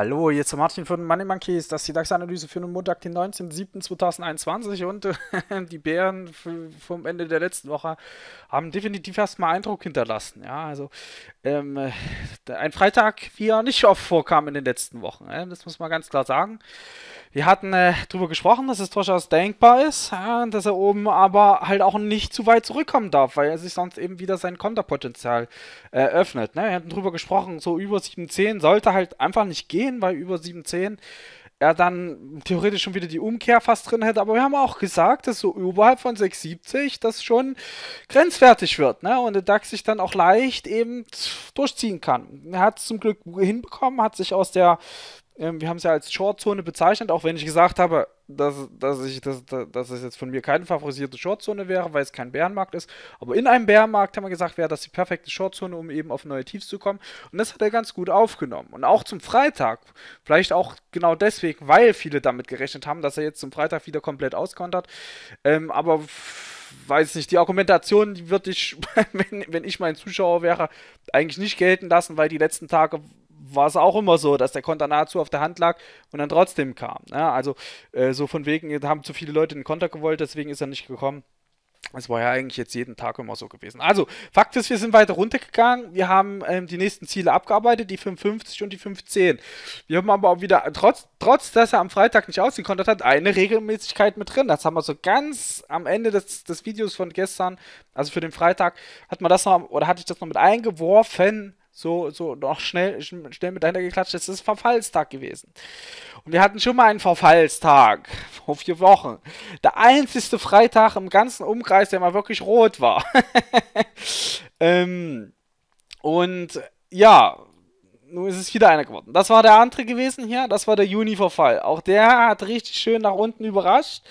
Hallo, hier ist Martin von Money Monkeys. Das ist die DAX-Analyse für den Montag, den 19.07.2021. Und äh, die Bären vom Ende der letzten Woche haben definitiv erstmal Eindruck hinterlassen. Ja, also ähm, äh, ein Freitag, wie er nicht oft vorkam in den letzten Wochen. Äh, das muss man ganz klar sagen. Wir hatten äh, darüber gesprochen, dass es durchaus denkbar ist, ja, dass er oben aber halt auch nicht zu weit zurückkommen darf, weil er sich sonst eben wieder sein Konterpotenzial äh, öffnet. Ne? Wir hatten darüber gesprochen, so über 7,10 sollte halt einfach nicht gehen. 10, bei über 7,10 er dann theoretisch schon wieder die Umkehr fast drin hätte. Aber wir haben auch gesagt, dass so überhalb von 6,70 das schon grenzwertig wird. Ne? Und der DAX sich dann auch leicht eben durchziehen kann. Er hat es zum Glück hinbekommen, hat sich aus der, äh, wir haben es ja als Shortzone bezeichnet, auch wenn ich gesagt habe, dass, dass, ich, dass, dass es jetzt von mir keine favorisierte Shortzone wäre, weil es kein Bärenmarkt ist. Aber in einem Bärenmarkt, haben wir gesagt, wäre das die perfekte Shortzone, um eben auf neue Tiefs zu kommen. Und das hat er ganz gut aufgenommen. Und auch zum Freitag, vielleicht auch genau deswegen, weil viele damit gerechnet haben, dass er jetzt zum Freitag wieder komplett auskontert. Ähm, aber weiß nicht, die Argumentation, die würde ich, wenn, wenn ich mein Zuschauer wäre, eigentlich nicht gelten lassen, weil die letzten Tage war es auch immer so, dass der Konter nahezu auf der Hand lag und dann trotzdem kam. Ja, ne? also äh, so von wegen, haben zu viele Leute den Konter gewollt, deswegen ist er nicht gekommen. Es war ja eigentlich jetzt jeden Tag immer so gewesen. Also, Fakt ist, wir sind weiter runtergegangen. Wir haben ähm, die nächsten Ziele abgearbeitet, die 5,50 und die 5,10. Wir haben aber auch wieder, trotz, trotz dass er am Freitag nicht ausgekontert hat, eine Regelmäßigkeit mit drin. Das haben wir so ganz am Ende des, des Videos von gestern, also für den Freitag, hat man das noch, oder hatte ich das noch mit eingeworfen, so, so, doch schnell, schnell mit dahinter geklatscht. das ist Verfallstag gewesen. Und wir hatten schon mal einen Verfallstag vor vier Wochen. Der einzige Freitag im ganzen Umkreis, der mal wirklich rot war. ähm, und ja, nun ist es wieder einer geworden. Das war der andere gewesen hier, das war der Juni-Verfall. Auch der hat richtig schön nach unten überrascht.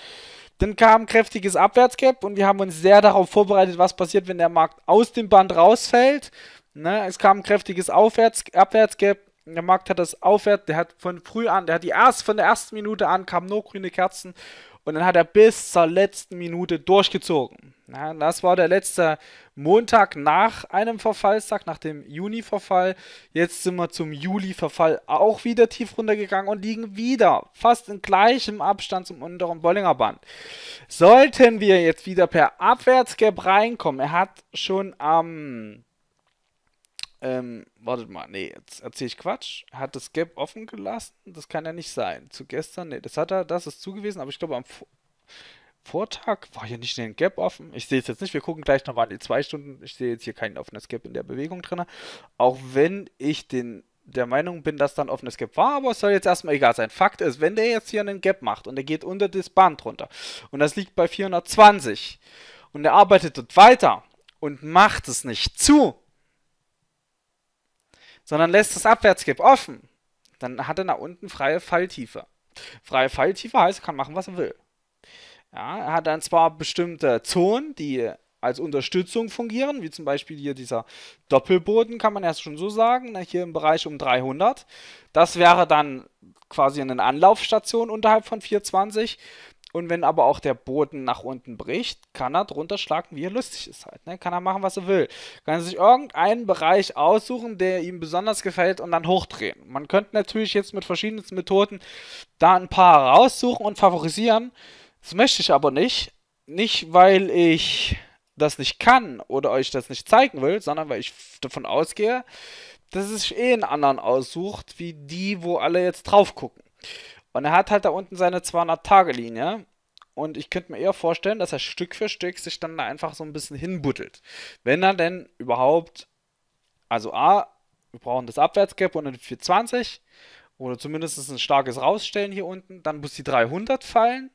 Dann kam ein kräftiges Abwärtsgap und wir haben uns sehr darauf vorbereitet, was passiert, wenn der Markt aus dem Band rausfällt. Ne? Es kam ein kräftiges Aufwärts, Abwärtsgap. Der Markt hat das aufwärts, der hat von früh an, der hat die erst von der ersten Minute an kamen nur grüne Kerzen und dann hat er bis zur letzten Minute durchgezogen. Ja, das war der letzte Montag nach einem Verfallstag, nach dem Juni-Verfall. Jetzt sind wir zum Juli-Verfall auch wieder tief runtergegangen und liegen wieder fast in gleichem Abstand zum unteren Bollinger Band. Sollten wir jetzt wieder per Abwärtsgap reinkommen, er hat schon am ähm, wartet mal, nee, jetzt erzähle ich Quatsch. Hat das Gap offen gelassen? Das kann ja nicht sein. Zu gestern, nee, das hat er, das ist zugewiesen, aber ich glaube am v Vortag war hier nicht ein Gap offen. Ich sehe es jetzt nicht, wir gucken gleich nochmal in die zwei Stunden. Ich sehe jetzt hier kein offenes Gap in der Bewegung drin. Auch wenn ich den der Meinung bin, dass dann offenes Gap war, aber es soll jetzt erstmal egal sein. Fakt ist, wenn der jetzt hier einen Gap macht und der geht unter das Band runter und das liegt bei 420 und er arbeitet dort weiter und macht es nicht zu, sondern lässt das Abwärtskipp offen. Dann hat er nach unten freie Falltiefe. Freie Falltiefe heißt, er kann machen, was er will. Ja, er hat dann zwar bestimmte Zonen, die als Unterstützung fungieren, wie zum Beispiel hier dieser Doppelboden, kann man erst schon so sagen, ne, hier im Bereich um 300. Das wäre dann quasi eine Anlaufstation unterhalb von 420. Und wenn aber auch der Boden nach unten bricht, kann er drunter schlagen, wie er lustig ist halt. Ne? Kann er machen, was er will. Kann er sich irgendeinen Bereich aussuchen, der ihm besonders gefällt und dann hochdrehen. Man könnte natürlich jetzt mit verschiedenen Methoden da ein paar raussuchen und favorisieren. Das möchte ich aber nicht. Nicht, weil ich das nicht kann oder euch das nicht zeigen will, sondern weil ich davon ausgehe, dass es sich eh einen anderen aussucht, wie die, wo alle jetzt drauf gucken. Und er hat halt da unten seine 200-Tage-Linie. Und ich könnte mir eher vorstellen, dass er Stück für Stück sich dann da einfach so ein bisschen hinbuttelt. Wenn er denn überhaupt, also A, wir brauchen das Abwärtsgap unter eine 420 oder zumindest ein starkes Rausstellen hier unten, dann muss die 300 fallen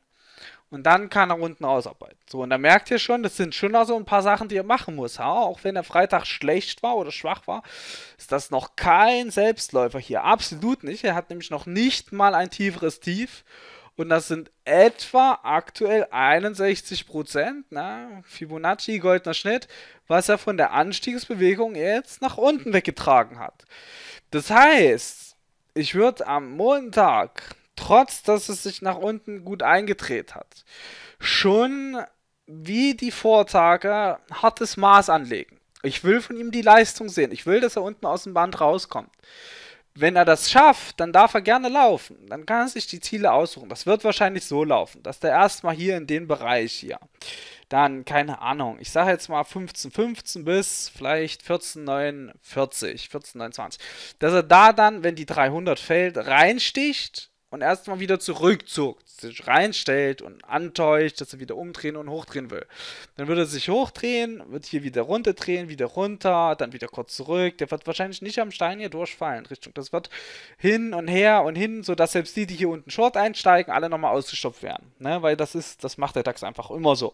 und dann kann er unten ausarbeiten. So, und da merkt ihr schon, das sind schon noch so ein paar Sachen, die er machen muss. Ja? Auch wenn der Freitag schlecht war oder schwach war, ist das noch kein Selbstläufer hier. Absolut nicht. Er hat nämlich noch nicht mal ein tieferes Tief. Und das sind etwa aktuell 61 Prozent, ne? Fibonacci, goldener Schnitt, was er von der Anstiegsbewegung jetzt nach unten weggetragen hat. Das heißt, ich würde am Montag trotz dass es sich nach unten gut eingedreht hat, schon wie die Vortage hartes Maß anlegen. Ich will von ihm die Leistung sehen. Ich will, dass er unten aus dem Band rauskommt. Wenn er das schafft, dann darf er gerne laufen. Dann kann er sich die Ziele aussuchen. Das wird wahrscheinlich so laufen, dass der erstmal hier in den Bereich hier. Dann, keine Ahnung, ich sage jetzt mal 15,15 bis vielleicht 14,49, 14,29. Dass er da dann, wenn die 300 fällt, reinsticht und erstmal wieder zurückzog, sich reinstellt und antäuscht, dass er wieder umdrehen und hochdrehen will. Dann würde er sich hochdrehen, wird hier wieder runterdrehen, wieder runter, dann wieder kurz zurück. Der wird wahrscheinlich nicht am Stein hier durchfallen, Richtung. Das wird hin und her und hin, sodass selbst die, die hier unten short einsteigen, alle nochmal ausgestopft werden. Ne? Weil das ist, das macht der DAX einfach immer so.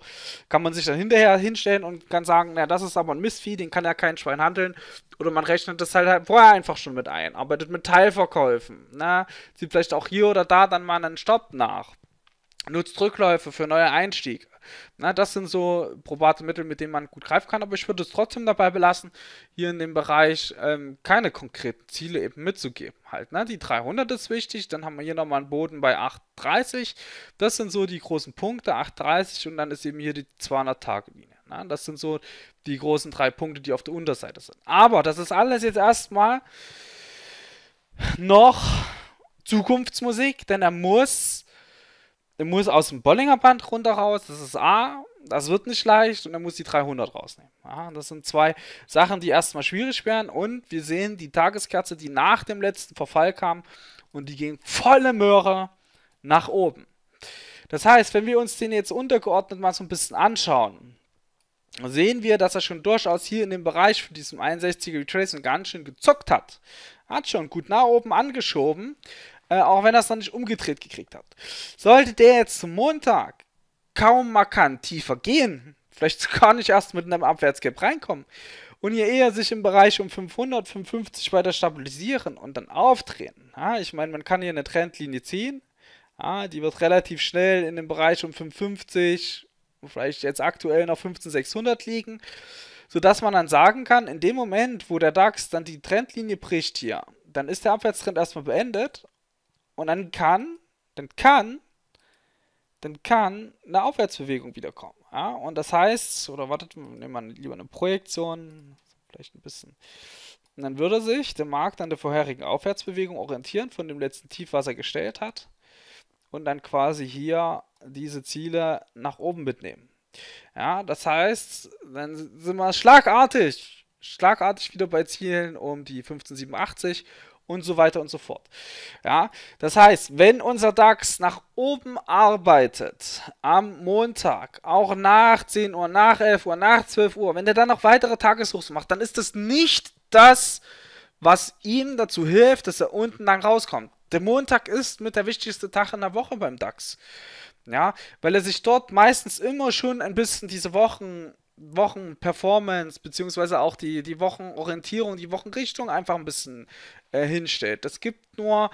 Kann man sich dann hinterher hinstellen und kann sagen, na, das ist aber ein Mistvieh, den kann ja kein Schwein handeln. Oder man rechnet das halt, halt vorher einfach schon mit ein, arbeitet mit Teilverkäufen. Na, ne? sieht vielleicht auch hier oder da dann mal einen Stopp nach. Nutzt Rückläufe für neue Einstieg. Na, das sind so probate Mittel, mit denen man gut greifen kann, aber ich würde es trotzdem dabei belassen, hier in dem Bereich ähm, keine konkreten Ziele eben mitzugeben. Halt, ne? Die 300 ist wichtig, dann haben wir hier nochmal einen Boden bei 830. Das sind so die großen Punkte, 830 und dann ist eben hier die 200-Tage-Linie. Ne? Das sind so die großen drei Punkte, die auf der Unterseite sind. Aber das ist alles jetzt erstmal noch Zukunftsmusik, denn er muss, er muss aus dem Bollinger Band runter raus, das ist A, das wird nicht leicht und er muss die 300 rausnehmen. Ja, das sind zwei Sachen, die erstmal schwierig wären, und wir sehen die Tageskerze, die nach dem letzten Verfall kam und die ging volle Möhre nach oben. Das heißt, wenn wir uns den jetzt untergeordnet mal so ein bisschen anschauen, sehen wir, dass er schon durchaus hier in dem Bereich von diesem 61er Retracing ganz schön gezockt hat. Hat schon gut nach oben angeschoben, äh, auch wenn er es noch nicht umgedreht gekriegt hat. Sollte der jetzt zum Montag kaum markant tiefer gehen, vielleicht gar nicht erst mit einem Abwärtsgap reinkommen und je eher sich im Bereich um 500, 550 weiter stabilisieren und dann auftreten. Ja, ich meine, man kann hier eine Trendlinie ziehen. Ja, die wird relativ schnell in dem Bereich um 550, vielleicht jetzt aktuell noch 15600 liegen, sodass man dann sagen kann, in dem Moment, wo der DAX dann die Trendlinie bricht hier, dann ist der Abwärtstrend erstmal beendet und dann kann, dann kann, dann kann eine Aufwärtsbewegung wiederkommen. Ja? Und das heißt, oder wartet, nehmen wir lieber eine Projektion, vielleicht ein bisschen. Und dann würde sich der Markt an der vorherigen Aufwärtsbewegung orientieren, von dem letzten Tief, was er gestellt hat. Und dann quasi hier diese Ziele nach oben mitnehmen. Ja, das heißt, dann sind wir schlagartig, schlagartig wieder bei Zielen um die 1587 und so weiter und so fort. Ja, das heißt, wenn unser DAX nach oben arbeitet am Montag, auch nach 10 Uhr, nach 11 Uhr, nach 12 Uhr, wenn der dann noch weitere Tageshochs macht, dann ist das nicht das, was ihm dazu hilft, dass er unten lang rauskommt. Der Montag ist mit der wichtigste Tag in der Woche beim DAX. Ja, weil er sich dort meistens immer schon ein bisschen diese Wochen Wochenperformance beziehungsweise auch die, die Wochenorientierung, die Wochenrichtung einfach ein bisschen äh, hinstellt. Das gibt nur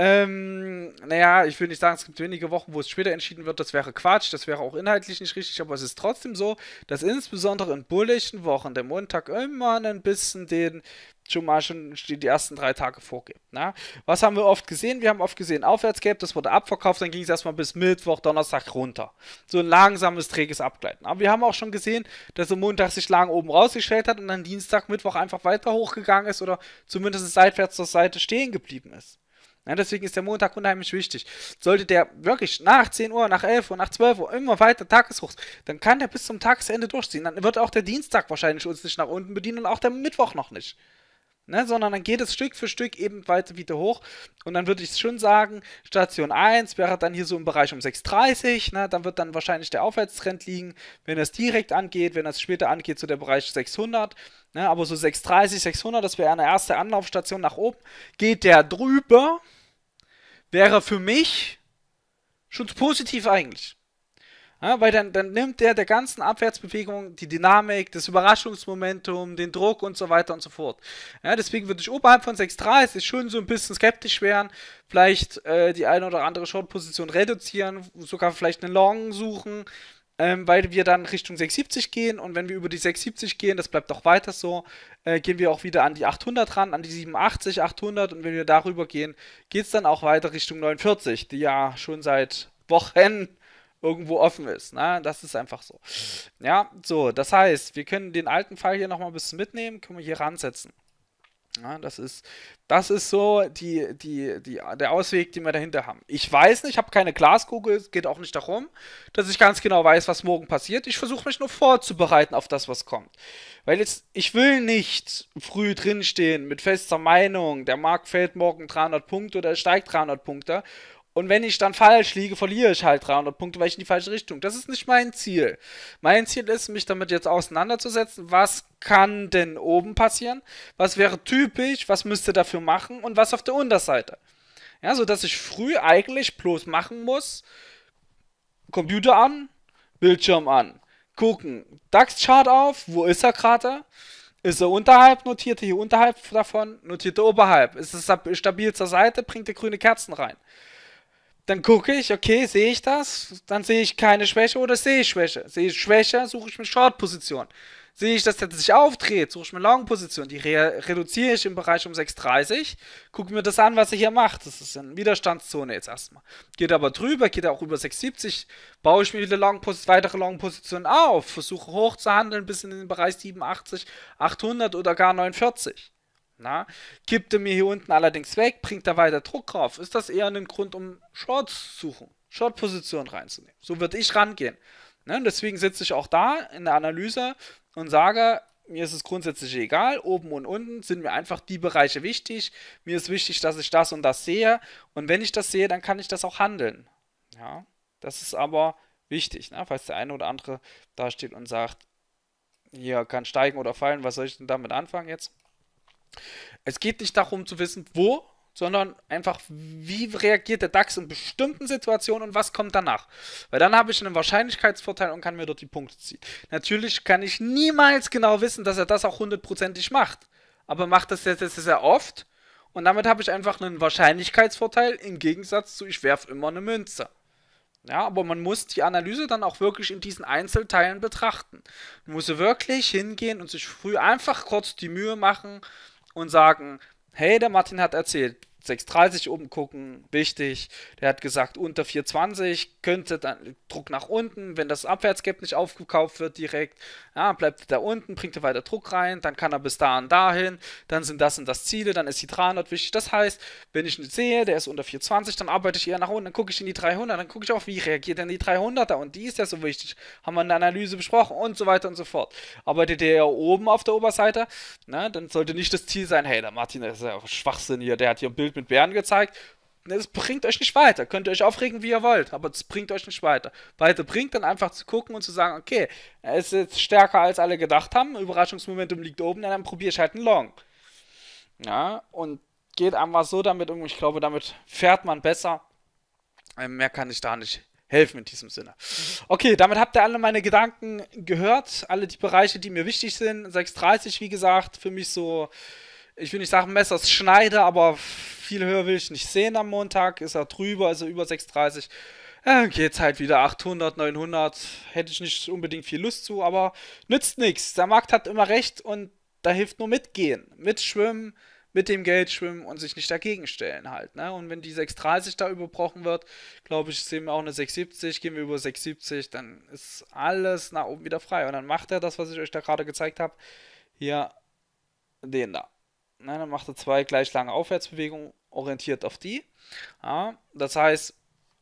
ähm, naja, ich will nicht sagen, es gibt wenige Wochen, wo es später entschieden wird. Das wäre Quatsch, das wäre auch inhaltlich nicht richtig, aber es ist trotzdem so, dass insbesondere in bullischen Wochen der Montag immer ein bisschen den schon mal schon die ersten drei Tage vorgibt. Ne? Was haben wir oft gesehen? Wir haben oft gesehen, Aufwärtsgap, das wurde abverkauft, dann ging es erstmal bis Mittwoch, Donnerstag runter. So ein langsames, träges Abgleiten. Aber wir haben auch schon gesehen, dass am Montag sich lang oben rausgestellt hat und dann Dienstag, Mittwoch einfach weiter hochgegangen ist oder zumindest seitwärts zur Seite stehen geblieben ist. Ja, deswegen ist der Montag unheimlich wichtig. Sollte der wirklich nach 10 Uhr, nach 11 Uhr, nach 12 Uhr immer weiter Tageshochs, dann kann der bis zum Tagesende durchziehen. Dann wird auch der Dienstag wahrscheinlich uns nicht nach unten bedienen und auch der Mittwoch noch nicht. Ne, sondern dann geht es Stück für Stück eben weiter wieder hoch. Und dann würde ich schon sagen, Station 1 wäre dann hier so im Bereich um 6,30. Ne, dann wird dann wahrscheinlich der Aufwärtstrend liegen, wenn das direkt angeht, wenn das später angeht, so der Bereich 600. Ne, aber so 6,30, 600, das wäre eine erste Anlaufstation nach oben. Geht der drüber, wäre für mich schon positiv eigentlich. Ja, weil dann, dann nimmt der der ganzen Abwärtsbewegung die Dynamik, das Überraschungsmomentum, den Druck und so weiter und so fort. Ja, deswegen würde ich oberhalb von 6,30 schon so ein bisschen skeptisch werden, vielleicht äh, die eine oder andere Short-Position reduzieren, sogar vielleicht einen Long suchen, ähm, weil wir dann Richtung 670 gehen und wenn wir über die 670 gehen, das bleibt auch weiter so, äh, gehen wir auch wieder an die 800 ran, an die 87, 800 und wenn wir darüber gehen, geht es dann auch weiter Richtung 49, die ja schon seit Wochen irgendwo offen ist. Ne? Das ist einfach so. Ja, so, das heißt, wir können den alten Fall hier nochmal ein bisschen mitnehmen, können wir hier ransetzen. Ja, das ist, das ist so die, die, die, der Ausweg, den wir dahinter haben. Ich weiß nicht, ich habe keine Glaskugel, es geht auch nicht darum, dass ich ganz genau weiß, was morgen passiert. Ich versuche mich nur vorzubereiten auf das, was kommt. Weil jetzt, ich will nicht früh drinstehen mit fester Meinung, der Markt fällt morgen 300 Punkte oder steigt 300 Punkte und wenn ich dann falsch liege, verliere ich halt 300 Punkte, weil ich in die falsche Richtung. Das ist nicht mein Ziel. Mein Ziel ist, mich damit jetzt auseinanderzusetzen, was kann denn oben passieren, was wäre typisch, was müsste dafür machen und was auf der Unterseite. Ja, so dass ich früh eigentlich bloß machen muss, Computer an, Bildschirm an, gucken, DAX-Chart auf, wo ist er gerade? Ist er unterhalb, notiert er hier unterhalb davon, notiert er oberhalb. Ist es stabil zur Seite, bringt er grüne Kerzen rein. Dann gucke ich, okay, sehe ich das? Dann sehe ich keine Schwäche oder sehe ich Schwäche? Sehe ich Schwäche, suche ich mir Short-Position. Sehe ich, dass der sich aufdreht, suche ich mir Long-Position. Die re reduziere ich im Bereich um 6,30. Gucke mir das an, was er hier macht. Das ist eine Widerstandszone jetzt erstmal. Geht aber drüber, geht auch über 6,70. Baue ich mir wieder Long weitere Long-Positionen auf. Versuche hoch zu handeln bis in den Bereich 87, 800 oder gar 49. Na? Kippt er mir hier unten allerdings weg, bringt er weiter Druck drauf, ist das eher ein Grund, um Shorts zu suchen, short position reinzunehmen. So würde ich rangehen. Ne? Und deswegen sitze ich auch da in der Analyse und sage, mir ist es grundsätzlich egal, oben und unten sind mir einfach die Bereiche wichtig. Mir ist wichtig, dass ich das und das sehe. Und wenn ich das sehe, dann kann ich das auch handeln. Ja, das ist aber wichtig, ne? falls der eine oder andere da steht und sagt, hier kann steigen oder fallen, was soll ich denn damit anfangen jetzt? Es geht nicht darum zu wissen, wo, sondern einfach, wie reagiert der DAX in bestimmten Situationen und was kommt danach. Weil dann habe ich einen Wahrscheinlichkeitsvorteil und kann mir dort die Punkte ziehen. Natürlich kann ich niemals genau wissen, dass er das auch hundertprozentig macht. Aber macht das sehr, sehr oft und damit habe ich einfach einen Wahrscheinlichkeitsvorteil im Gegensatz zu, ich werfe immer eine Münze. Ja, aber man muss die Analyse dann auch wirklich in diesen Einzelteilen betrachten. Man muss wirklich hingehen und sich früh einfach kurz die Mühe machen, und sagen, hey, der Martin hat erzählt, 6,30 oben gucken, wichtig. Der hat gesagt, unter 4,20 könnte dann Druck nach unten, wenn das Abwärtsgap nicht aufgekauft wird direkt, ja, bleibt er da unten, bringt er weiter Druck rein, dann kann er bis da und dahin, dann sind das und das Ziele, dann ist die 300 wichtig. Das heißt, wenn ich ihn sehe, der ist unter 4,20, dann arbeite ich eher nach unten, dann gucke ich in die 300, dann gucke ich auch, wie reagiert denn die 300er und die ist ja so wichtig, haben wir in der Analyse besprochen und so weiter und so fort. Arbeitet der ja oben auf der Oberseite, na, ne, dann sollte nicht das Ziel sein, hey, der Martin ist ja Schwachsinn hier, der hat hier ein Bild mit Bären gezeigt. Ne, das bringt euch nicht weiter. Könnt ihr euch aufregen, wie ihr wollt, aber es bringt euch nicht weiter. Weiter bringt dann einfach zu gucken und zu sagen, okay, es ist stärker als alle gedacht haben, Überraschungsmomentum liegt oben, dann probiere ich halt einen Long. Ja, und geht einfach so damit um. Ich glaube, damit fährt man besser. Ähm, mehr kann ich da nicht helfen in diesem Sinne. Mhm. Okay, damit habt ihr alle meine Gedanken gehört, alle die Bereiche, die mir wichtig sind. 6.30, wie gesagt, für mich so ich will nicht sagen Messers Schneider, aber viel höher will ich nicht sehen am Montag. Ist er drüber, also über 6,30. geht es halt wieder 800, 900. Hätte ich nicht unbedingt viel Lust zu, aber nützt nichts. Der Markt hat immer recht und da hilft nur mitgehen, mitschwimmen, mit dem Geld schwimmen und sich nicht dagegen stellen halt. Ne? Und wenn die 6,30 da überbrochen wird, glaube ich, sehen wir auch eine 6,70, gehen wir über 6,70, dann ist alles nach oben wieder frei. Und dann macht er das, was ich euch da gerade gezeigt habe, hier den da ne, dann macht er zwei gleich lange Aufwärtsbewegungen, orientiert auf die. Ja, das heißt,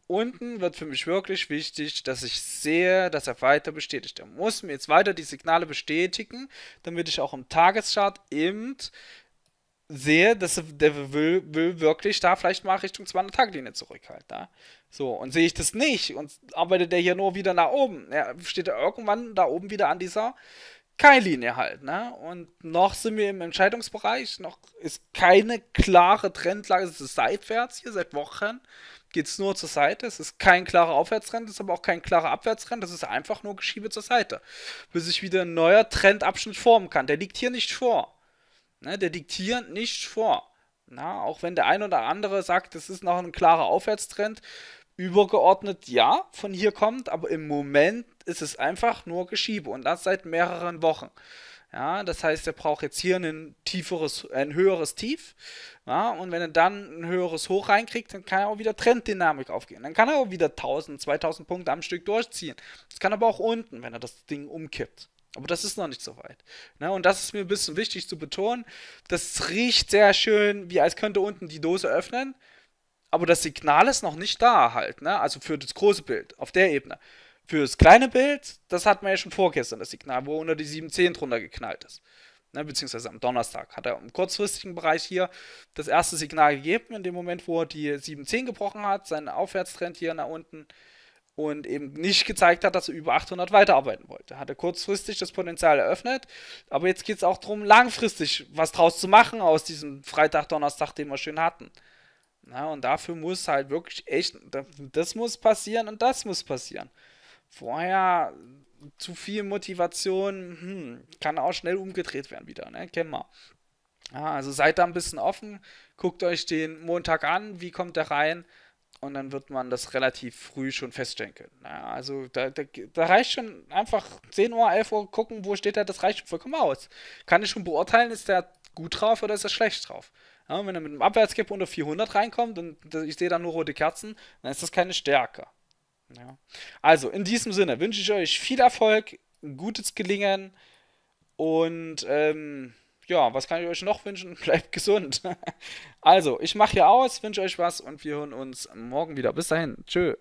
unten wird für mich wirklich wichtig, dass ich sehe, dass er weiter bestätigt. Er muss mir jetzt weiter die Signale bestätigen, damit ich auch im Tageschart eben sehe, dass der will, will wirklich da vielleicht mal Richtung 200 Tage Linie zurück halt Ja. So, und sehe ich das nicht und arbeitet der hier nur wieder nach oben, ja, steht er irgendwann da oben wieder an dieser keine Linie halt, ne? Und noch sind wir im Entscheidungsbereich, noch ist keine klare Trendlage, es ist seitwärts hier seit Wochen, geht es nur zur Seite, es ist kein klarer Aufwärtstrend, es ist aber auch kein klarer Abwärtstrend, das ist einfach nur Geschiebe zur Seite, bis sich wieder ein neuer Trendabschnitt formen kann. Der liegt hier nicht vor, ne? Der liegt hier nicht vor. Na, auch wenn der ein oder andere sagt, es ist noch ein klarer Aufwärtstrend, übergeordnet ja von hier kommt, aber im Moment ist es einfach nur Geschiebe und das seit mehreren Wochen. Ja, das heißt, er braucht jetzt hier ein tieferes, ein höheres Tief. Ja, und wenn er dann ein höheres Hoch reinkriegt, dann kann er auch wieder Trenddynamik aufgehen. Dann kann er auch wieder 1000, 2000 Punkte am Stück durchziehen. Das kann aber auch unten, wenn er das Ding umkippt. Aber das ist noch nicht so weit. Ne? Und das ist mir ein bisschen wichtig zu betonen. Das riecht sehr schön, wie als könnte unten die Dose öffnen aber das Signal ist noch nicht da halt, ne? Also für das große Bild auf der Ebene. Für das kleine Bild, das hatten wir ja schon vorgestern, das Signal, wo unter die 710 drunter geknallt ist. Ne? Beziehungsweise am Donnerstag hat er im kurzfristigen Bereich hier das erste Signal gegeben, in dem Moment, wo er die 710 gebrochen hat, seinen Aufwärtstrend hier nach unten und eben nicht gezeigt hat, dass er über 800 weiterarbeiten wollte. Hat er kurzfristig das Potenzial eröffnet, aber jetzt geht es auch darum, langfristig was draus zu machen aus diesem Freitag, Donnerstag, den wir schön hatten. Ja, und dafür muss halt wirklich echt, das muss passieren und das muss passieren. Vorher zu viel Motivation hm, kann auch schnell umgedreht werden wieder, ne? Kennen wir. Ja, also seid da ein bisschen offen, guckt euch den Montag an, wie kommt er rein und dann wird man das relativ früh schon feststellen können. Naja, also da, da, da, reicht schon einfach 10 Uhr, 11 Uhr gucken, wo steht er, das reicht schon vollkommen aus. Kann ich schon beurteilen, ist der gut drauf oder ist er schlecht drauf. Ja, wenn er mit einem Abwärtskipp unter 400 reinkommt und ich sehe da nur rote Kerzen, dann ist das keine Stärke. Ja. Also, in diesem Sinne wünsche ich euch viel Erfolg, gutes Gelingen und ähm, ja, was kann ich euch noch wünschen? Bleibt gesund. also, ich mache hier aus, wünsche euch was und wir hören uns morgen wieder. Bis dahin. Tschö.